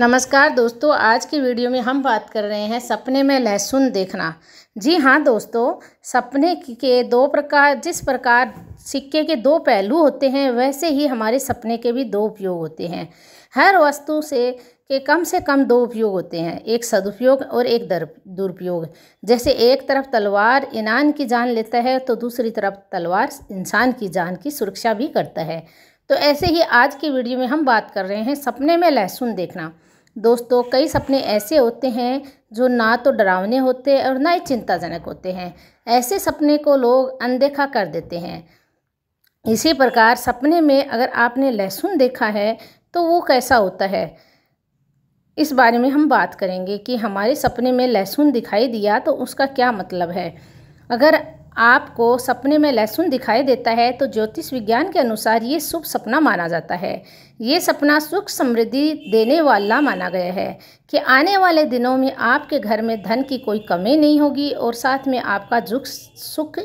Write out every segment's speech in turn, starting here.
नमस्कार दोस्तों आज की वीडियो में हम बात कर रहे हैं सपने में लहसुन देखना जी हाँ दोस्तों सपने के दो प्रकार जिस प्रकार सिक्के के दो पहलू होते हैं वैसे ही हमारे सपने के भी दो उपयोग होते हैं हर वस्तु से के कम से कम दो उपयोग होते हैं एक सदुपयोग और एक दुरुपयोग जैसे एक तरफ तलवार इनान की जान लेता है तो दूसरी तरफ तलवार इंसान की जान की सुरक्षा भी करता है तो ऐसे ही आज की वीडियो में हम बात कर रहे हैं सपने में लहसुन देखना दोस्तों कई सपने ऐसे होते हैं जो ना तो डरावने होते और ना ही चिंताजनक होते हैं ऐसे सपने को लोग अनदेखा कर देते हैं इसी प्रकार सपने में अगर आपने लहसुन देखा है तो वो कैसा होता है इस बारे में हम बात करेंगे कि हमारे सपने में लहसुन दिखाई दिया तो उसका क्या मतलब है अगर आपको सपने में लहसुन दिखाई देता है तो ज्योतिष विज्ञान के अनुसार ये शुभ सपना माना जाता है ये सपना सुख समृद्धि देने वाला माना गया है कि आने वाले दिनों में आपके घर में धन की कोई कमी नहीं होगी और साथ में आपका जो सुख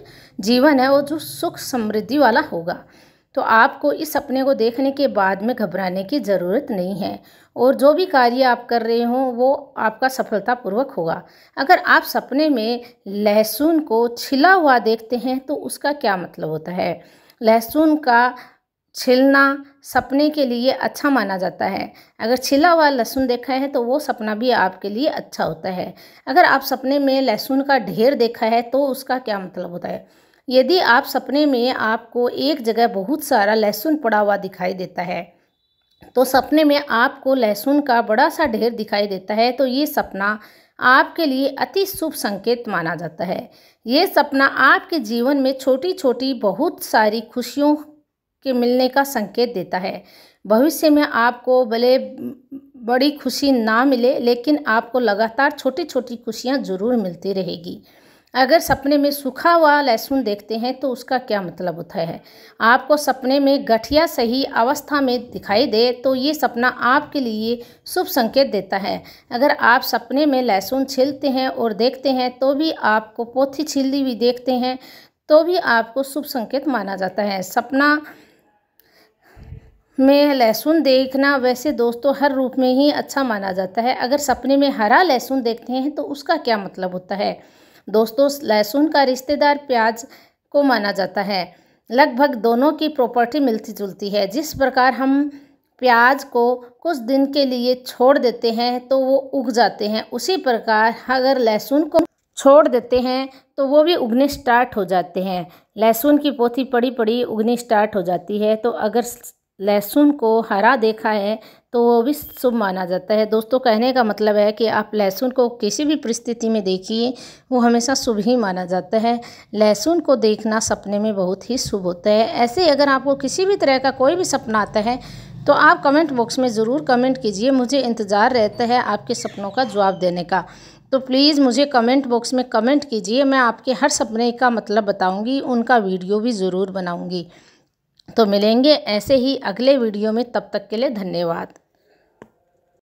जीवन है वो जो सुख समृद्धि वाला होगा तो आपको इस सपने को देखने के बाद में घबराने की ज़रूरत नहीं है और जो भी कार्य आप कर रहे हो वो आपका सफलतापूर्वक होगा अगर आप सपने में लहसुन को छिला हुआ देखते हैं तो उसका क्या मतलब होता है लहसुन का छिलना सपने के लिए अच्छा माना जाता है अगर छिला हुआ लहसुन देखा है तो वो सपना भी आपके लिए अच्छा होता है अगर आप सपने में लहसुन का ढेर देखा है तो उसका क्या मतलब होता है यदि आप सपने में आपको एक जगह बहुत सारा लहसुन पड़ा हुआ दिखाई देता है तो सपने में आपको लहसुन का बड़ा सा ढेर दिखाई देता है तो ये सपना आपके लिए अति शुभ संकेत माना जाता है ये सपना आपके जीवन में छोटी छोटी बहुत सारी खुशियों के मिलने का संकेत देता है भविष्य में आपको भले बड़ी खुशी ना मिले लेकिन आपको लगातार छोटी छोटी खुशियाँ ज़रूर मिलती रहेगी अगर सपने में सूखा हुआ लहसुन देखते हैं तो उसका क्या मतलब होता है आपको सपने में गठिया सही अवस्था में दिखाई दे तो ये सपना आपके लिए शुभ संकेत देता है अगर आप सपने में लहसुन छीलते हैं और देखते हैं तो भी आपको पोथी छिली हुई देखते हैं तो भी आपको शुभ संकेत माना जाता है सपना में लहसुन देखना वैसे दोस्तों हर रूप में ही अच्छा माना जाता है अगर सपने में हरा लहसुन देखते हैं तो उसका क्या मतलब होता है दोस्तों लहसुन का रिश्तेदार प्याज को माना जाता है लगभग दोनों की प्रॉपर्टी मिलती जुलती है जिस प्रकार हम प्याज को कुछ दिन के लिए छोड़ देते हैं तो वो उग जाते हैं उसी प्रकार अगर लहसुन को छोड़ देते हैं तो वो भी उगने स्टार्ट हो जाते हैं लहसुन की पोथी पड़ी पड़ी उगनी स्टार्ट हो जाती है तो अगर लहसुन को हरा देखा है तो वो भी शुभ माना जाता है दोस्तों कहने का मतलब है कि आप लहसुन को किसी भी परिस्थिति में देखिए वो हमेशा शुभ ही माना जाता है लहसुन को देखना सपने में बहुत ही शुभ होता है ऐसे अगर आपको किसी भी तरह का कोई भी सपना आता है तो आप कमेंट बॉक्स में ज़रूर कमेंट कीजिए मुझे इंतज़ार रहता है आपके सपनों का जवाब देने का तो प्लीज़ मुझे कमेंट बॉक्स में कमेंट कीजिए मैं आपके हर सपने का मतलब बताऊँगी उनका वीडियो भी ज़रूर बनाऊँगी तो मिलेंगे ऐसे ही अगले वीडियो में तब तक के लिए धन्यवाद